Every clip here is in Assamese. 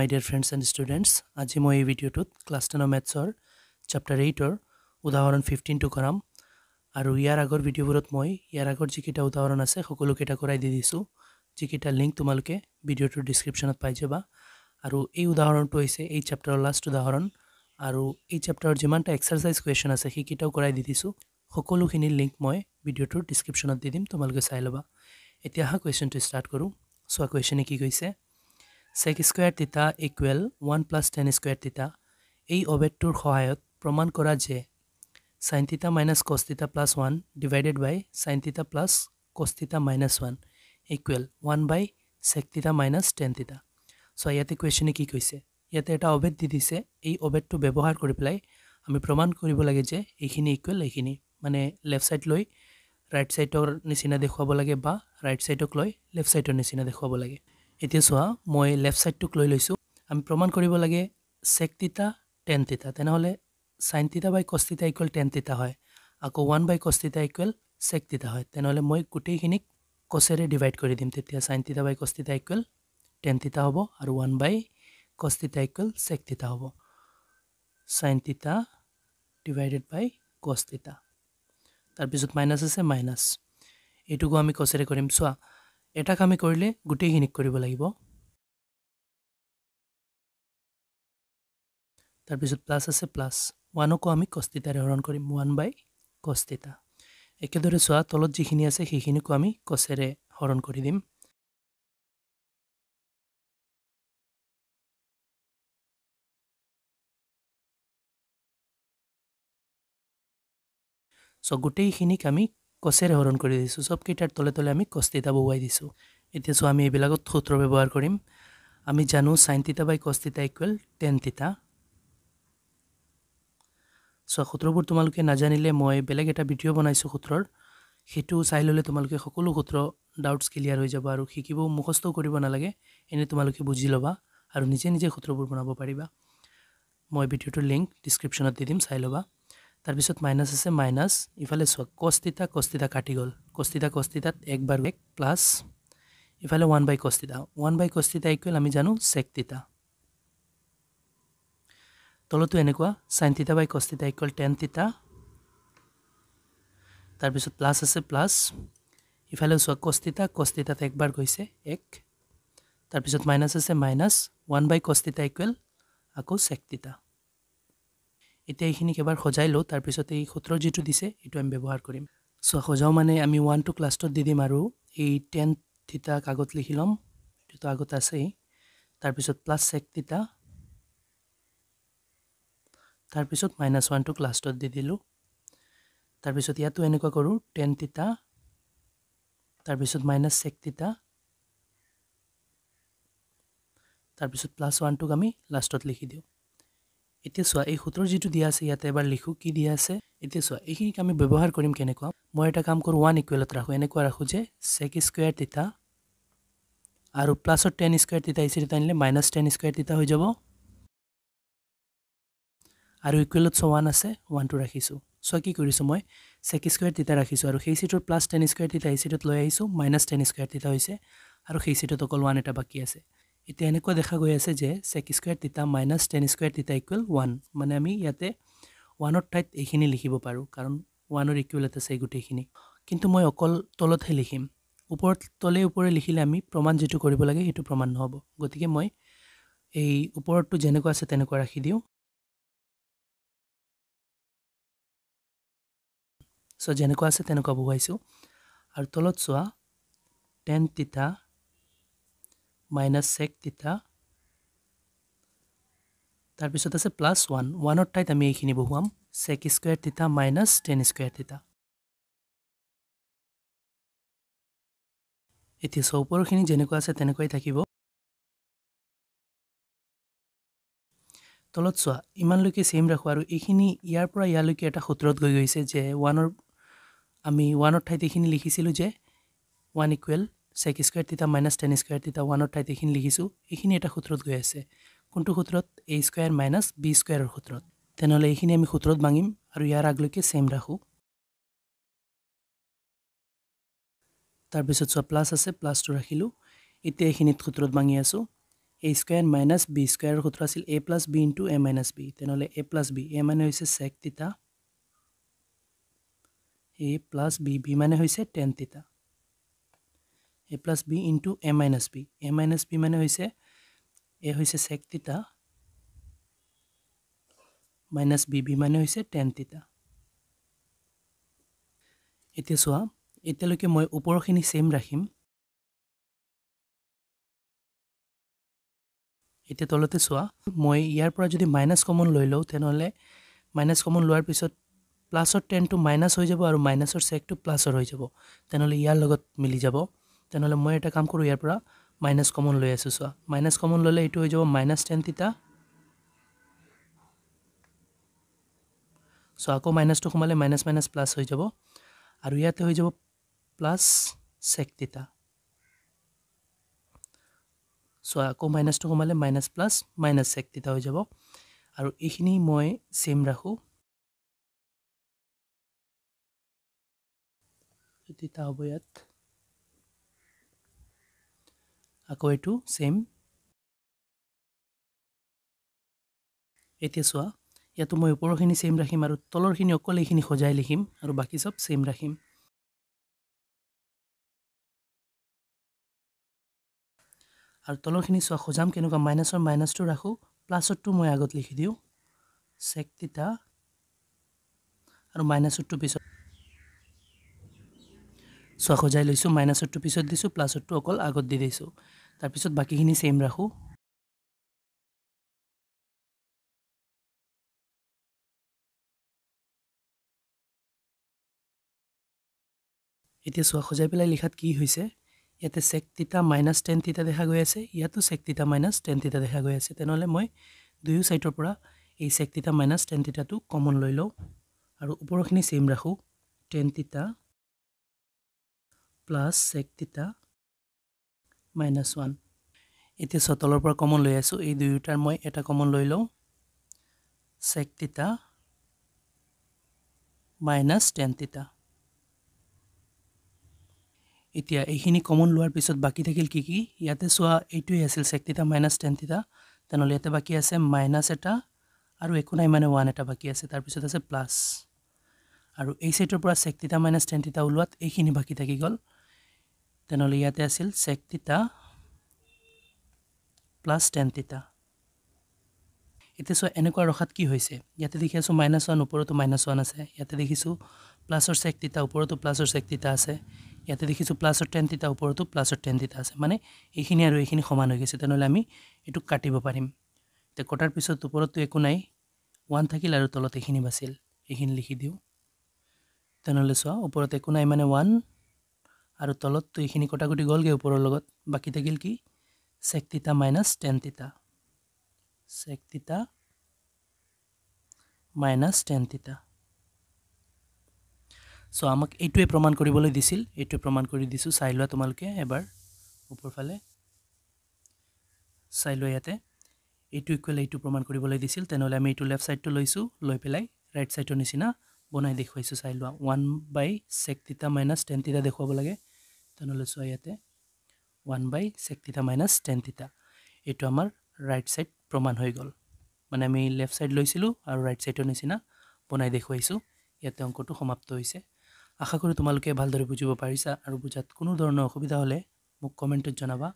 my dear friends and students আজি মই এই ভিডিঅ'টোত ক্লাছ টেনৰ মেথছৰ চেপ্টাৰ এইটৰ উদাহৰণ ফিফটিনটো কৰাম আৰু ইয়াৰ আগৰ ভিডিঅ'বোৰত মই ইয়াৰ আগৰ যিকেইটা উদাহৰণ আছে সকলোকেইটা কৰাই দি দিছোঁ যিকেইটা লিংক তোমালোকে ভিডিঅ'টোৰ ডিছক্ৰিপশ্যনত পাই যাবা আৰু এই উদাহৰণটো হৈছে এই চেপ্টাৰৰ লাষ্ট উদাহৰণ আৰু এই চেপ্টাৰৰ যিমানটা এক্সাৰচাইজ কুৱেশ্যন আছে সেইকেইটাও কৰাই দি দিছোঁ সকলোখিনি লিংক মই ভিডিঅ'টোৰ ডিছক্ৰিপশ্যনত দি দিম তোমালোকে চাই ল'বা এতিয়া আহা কুৱেশ্যনটো ষ্টাৰ্ট কৰোঁ চোৱা কুৱেশ্যনে কি কৈছে sec square theta equal one plus tan square theta এই অবেদটোৰ সহায়ত প্ৰমাণ কৰা যে sine theta minus cos theta plus one divided by sine theta plus cos theta minus one equal one by sec theta minus tan theta চ' ইয়াতে কুৱেশ্যনে কি কৈছে ইয়াতে এটা অবেদ দি দিছে এই অবেদটো ব্যৱহাৰ কৰি পেলাই আমি প্ৰমাণ কৰিব লাগে যে এইখিনি ইকুৱেল এইখিনি মানে লেফ্ট ছাইড লৈ ৰাইট ছাইডৰ নিচিনা দেখুৱাব লাগে বা ৰাইট ছাইডক লৈ লেফ্ট ছাইডৰ নিচিনা দেখুৱাব লাগে এতিয়া চোৱা মই লেফ্ট ছাইডটোক লৈ লৈছোঁ আমি প্ৰমাণ কৰিব লাগে চেক তিতা টেন তিতা তেনেহ'লে চাইন তিতা বাই কষ্টিতা ইকুৱেল টেন তিতা হয় আকৌ one by cos theta equal sec theta হয় তেনেহ'লে মই গোটেইখিনিক কচেৰে ডিভাইড কৰি দিম তেতিয়া চাইন তিতা বাই কষ্টিতা ইকুৱেল টেন তিতা হ'ব আৰু one by cos theta equal sec theta হ'ব চাইন তিতা ডিভাইডেড বাই কষ্টিতা তাৰপিছত মাইনাছ আছে মাইনাছ এইটোকো আমি কচেৰে কৰিম চোৱা এটা কামে কৰিলে গোটেইখিনিক কৰিব লাগিব তাৰপিছত প্লাছ আছে প্লাছ ওৱানকো আমি কষ্টিতাৰে হৰণ কৰিম ওৱান বাই কষ্টিতা একেদৰে চোৱা তলত যিখিনি আছে সেইখিনিকো আমি কচেৰে হৰণ কৰি দিম চ' গোটেইখিনিক আমি কচেৰে হৰণ কৰি দিছোঁ চবকেইটাৰ তলে তলে আমি কচ তিতা বহুৱাই দিছোঁ এতিয়া চ' আমি এইবিলাকত সূত্ৰ ব্যৱহাৰ কৰিম আমি জানো চাইন তিতা বাই কচ তিতা ইকুৱেল টেন তিতা চ' সূত্ৰবোৰ তোমালোকে নাজানিলে মই বেলেগ এটা ভিডিঅ' বনাইছোঁ সূত্ৰৰ সেইটো চাই ল'লে তোমালোকে সকলো সূত্ৰ ডাউটছ ক্লিয়াৰ হৈ যাব আৰু শিকিব মুখস্থও কৰিব নালাগে এনেই তোমালোকে বুজি ল'বা আৰু নিজে নিজে সূত্ৰবোৰ বনাব পাৰিবা মই ভিডিঅ'টোৰ লিংক ডিছক্ৰিপশ্যনত দি দিম চাই ল'বা তাৰপিছত মাইনাছ আছে মাইনাছ ইফালে চোৱা কষ্টিতা কষ্টিতা কাটি গ'ল কষ্টিতা কস্তিতাত এক বাৰু এক প্লাছ ইফালে one by cos theta one by cos theta equal আমি জানো তিতা তলতো এনেকুৱা চাইন তিতা বাই কষ্টিতা ইকুৱেল টেন তিতা তাৰপিছত প্লাছ আছে প্লাছ ইফালে চোৱা কষ্টিতা কষ্টিতাত একবাৰ গৈছে এক তাৰপিছত মাইনাছ আছে minus one by cos theta equal আকৌ চেক তিতা এতিয়া এইখিনিক এবাৰ সজাই লওঁ তাৰপিছত এই সূত্ৰ যিটো দিছে এইটো আমি ব্যৱহাৰ কৰিম চ' সজাওঁ মানে আমি ওৱান টুক লাষ্টত দি দিম আৰু এই টেন থিতা কাগত লিখি ল'ম এইটোতো আগত আছেই তাৰপিছত প্লাছ চেক থিতা তাৰপিছত মাইনাছ ওৱানটোক লাষ্টত দি দিলোঁ তাৰপিছত ইয়াতো এনেকুৱা কৰোঁ টেন তিতা তাৰপিছত মাইনাছ চেক তিতা তাৰপিছত প্লাছ ওৱানটোক আমি লাষ্টত লিখি দিওঁ এতিয়া চোৱা এই সূত্ৰৰ যিটো দিয়া আছে ইয়াতে এবাৰ লিখোঁ কি দিয়া আছে এতিয়া চোৱা এইখিনিক আমি ব্যৱহাৰ কৰিম কেনেকুৱা মই এটা কাম কৰোঁ ওৱান ইকুৱেলত ৰাখোঁ এনেকুৱা ৰাখোঁ যে ছেক স্কুৱেৰ তিতা আৰু প্লাছত টেন স্কুৱেৰ তিতা ইচি তিতা আনিলে মাইনাছ টেন স্কুৱেৰ তিতা হৈ যাব আৰু ইকুৱেলত চোৱা ওৱান আছে ওৱানটো ৰাখিছোঁ চোৱা কি কৰিছোঁ মই চেক স্কুৱেৰ তিতা ৰাখিছোঁ আৰু সেই চিটৰ প্লাছ টেন স্কুৱেৰ তিতা এই চিটত লৈ আহিছোঁ মাইনাছ টেন স্কুৱেৰ তিতা হৈছে আৰু সেই চিটত অকল ওৱান এটা বাকী আছে এতিয়া এনেকুৱা দেখা গৈ আছে যে sec square theta minus tan square theta equal one মানে আমি ইয়াতে ওৱানৰ ঠাইত এইখিনি লিখিব পাৰোঁ কাৰণ ওৱানৰ ইকুৱেলত আছে এই গোটেইখিনি কিন্তু মই অকল তলতহে লিখিম ওপৰত তলে ওপৰে লিখিলে আমি প্ৰমাণ যিটো কৰিব লাগে সেইটো প্ৰমাণ নহ'ব গতিকে মই এই ওপৰতটো যেনেকুৱা আছে তেনেকুৱা ৰাখি দিওঁ চ' যেনেকুৱা আছে তেনেকুৱা বহুৱাইছোঁ আৰু তলত চোৱা টেন তিতা মাইনাস চেক তিতা তাৰপিছত আছে প্লাছ ওৱান ওৱানৰ ঠাইত আমি এইখিনি বহুৱাম sec square theta minus tan square theta এতিয়া চৌপৰখিনি যেনেকুৱা আছে তেনেকুৱাই থাকিব তলত চোৱা ইমানলৈকে ছেইম ৰাখোঁ আৰু এইখিনি ইয়াৰ পৰা ইয়ালৈকে এটা সূত্ৰত গৈ গৈছে যে ওৱানৰ আমি ওৱানৰ ঠাইত এইখিনি লিখিছিলোঁ যে one equal sec square theta minus tan square theta ওৱানৰ ঠাইত এইখিনি লিখিছোঁ এইখিনি এটা সূত্ৰত গৈ আছে কোনটো সূত্ৰত এ স্কুৱেৰ মাইনাছ বি স্কুৱেৰৰ সূত্ৰত তেনেহ'লে এইখিনি আমি সূত্ৰত ভাঙিম আৰু ইয়াৰ আগলৈকে ছেইম ৰাখোঁ তাৰপিছত চোৱা প্লাছ আছে প্লাছটো ৰাখিলোঁ এতিয়া এইখিনিত সূত্ৰত ভাঙি আছোঁ এ স্কুৱেৰ মাইনাছ বি স্কুৱেৰৰ সূত্ৰ আছিল a plus b into a minus b তেনেহ'লে এ প্লাছ বি এ মানে হৈছে চেক তিতা এ প্লাছ বি বি মানে হৈছে tan theta a plus b into a minus b a minus b মানে হৈছে এ হৈছে check theta minus B B মানে হৈছে টেন তিতা এতিয়া চোৱা এতিয়ালৈকে মই ওপৰৰখিনি ছেম ৰাখিম এতিয়া তলতে চোৱা মই ইয়াৰ পৰা যদি মাইনাছ কমন লৈ লওঁ তেনেহ'লে মাইনাছ কমন লোৱাৰ পিছত প্লাছৰ টেনটো মাইনাছ হৈ যাব আৰু মাইনাছৰ চেকটো প্লাছৰ হৈ যাব তেনেহ'লে ইয়াৰ লগত মিলি যাব তেনেহ'লে মই এটা কাম কৰোঁ ইয়াৰ পৰা মাইনাছ কমন লৈ আছোঁ চোৱা মাইনাছ কমন ল'লে এইটো হৈ যাব মাইনাছ টেন তিতা চ' আকৌ মাইনাছটো সোমালে মাইনাছ মাইনাছ প্লাছ হৈ যাব আৰু ইয়াতে হৈ যাব প্লাছ চেক তিতা চ' আকৌ মাইনাছটো সোমালে মাইনাছ প্লাছ মাইনাছ চেক তিতা হৈ যাব আৰু এইখিনি মই চেম ৰাখোঁ তিতা হ'ব ইয়াত আকৌ এইটো চেম এতিয়া চোৱা ইয়াতো মই ওপৰৰখিনি চেম ৰাখিম আৰু তলৰখিনি অকল এইখিনি সজাই লিখিম আৰু বাকী চব চেম ৰাখিম আৰু তলৰখিনি চোৱা সজাম কেনেকুৱা মাইনাছৰ মাইনাছটো ৰাখোঁ প্লাছৰটো মই আগত লিখি দিওঁ চেক তিতা আৰু মাইনাছৰটো পিছত চোৱা সজাই লৈছোঁ মাইনাছৰটো পিছত দিছোঁ প্লাছৰটো অকল আগত দি দিছোঁ তাৰপিছত বাকীখিনি ছেইম ৰাখোঁ এতিয়া চোৱা সজাই পেলাই লিখাত কি হৈছে ইয়াতে চেক তিতা মাইনাছ টেন তিতা দেখা গৈ আছে ইয়াতো চেক তিতা মাইনাছ টেন তিতা দেখা গৈ আছে তেনেহ'লে মই দুয়ো ছাইডৰ পৰা এই check theta minus ten তিতাটো common লৈ লওঁ আৰু ওপৰৰখিনি ছেইম ৰাখোঁ tan theta plus sec theta minus one এতিয়া চতলৰ পৰা কমন লৈ আছোঁ এই দুয়োটাৰ মই এটা কমন লৈ লওঁ চেক তিতা মাইনাছ টেন তিতা এতিয়া এইখিনি কমন লোৱাৰ পিছত বাকী থাকিল কি কি ইয়াতে চোৱা এইটোৱেই আছিল চেক তিতা মাইনাছ টেন তিতা তেনেহ'লে ইয়াতে বাকী আছে মাইনাছ এটা আৰু একো নাই মানে ওৱান এটা বাকী আছে তাৰপিছত আছে প্লাছ আৰু এই ছেটৰ পৰা চেক তিতা মাইনাছ টেন তিতা ওলোৱাত এইখিনি বাকী থাকি গ'ল তেনেহ'লে ইয়াতে আছিল চেক তিতা প্লাছ টেন তিতা এতিয়া চোৱা এনেকুৱা ৰখাত কি হৈছে ইয়াতে দেখি আছোঁ মাইনাছ ওৱান ওপৰতো মাইনাছ ওৱান আছে ইয়াতে দেখিছোঁ প্লাছৰ চেক তিতা ওপৰতো প্লাছৰ চেক তিতা আছে ইয়াতে দেখিছোঁ প্লাছৰ টেন তিতা ওপৰতো প্লাছৰ টেন তিতা আছে মানে এইখিনি আৰু এইখিনি সমান হৈ গৈছে তেনেহ'লে আমি এইটো কাটিব পাৰিম এতিয়া কটাৰ পিছত ওপৰততো একো নাই ওৱান থাকিল আৰু তলত এইখিনি বাচিল এইখিনি লিখি দিওঁ তেনেহ'লে চোৱা ওপৰত একো নাই মানে ওৱান আৰু তলততো এইখিনি কটাকুটি গ'লগৈ ওপৰৰ লগত বাকী থাকিল কি sec theta minus tan theta sec theta minus tan theta চ' আমাক এইটোৱে প্ৰমাণ কৰিবলৈ দিছিল এইটোৱে প্ৰমাণ কৰি দিছোঁ চাই লোৱা তোমালোকে এবাৰ ওপৰফালে চাই লোৱা ইয়াতে এইটো ইকুৱেল এইটো প্ৰমাণ কৰিবলৈ দিছিল তেনেহ'লে আমি এইটো লেফ্ট ছাইডটো লৈছোঁ লৈ পেলাই ৰাইট ছাইডৰ নিচিনা বনাই দেখুৱাইছোঁ চাই লোৱা one by sec theta minus tan theta দেখুৱাব লাগে তেনেহ'লে চোৱা ইয়াতে one by sec theta minus tan theta এইটো আমাৰ ৰাইট ছাইড প্ৰমাণ হৈ গ'ল মানে আমি লেফ্ট ছাইড লৈছিলোঁ আৰু ৰাইট ছাইডৰ নিচিনা বনাই দেখুৱাইছোঁ ইয়াতে অংকটো সমাপ্ত হৈছে আশা কৰোঁ তোমালোকে ভালদৰে বুজিব পাৰিছা আৰু বুজাত কোনো ধৰণৰ অসুবিধা হ'লে মোক কমেণ্টত জনাবা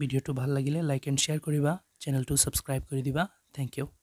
ভিডিঅ'টো ভাল লাগিলে লাইক এণ্ড শ্বেয়াৰ কৰিবা চেনেলটো ছাবস্ক্ৰাইব কৰি দিবা থেংক ইউ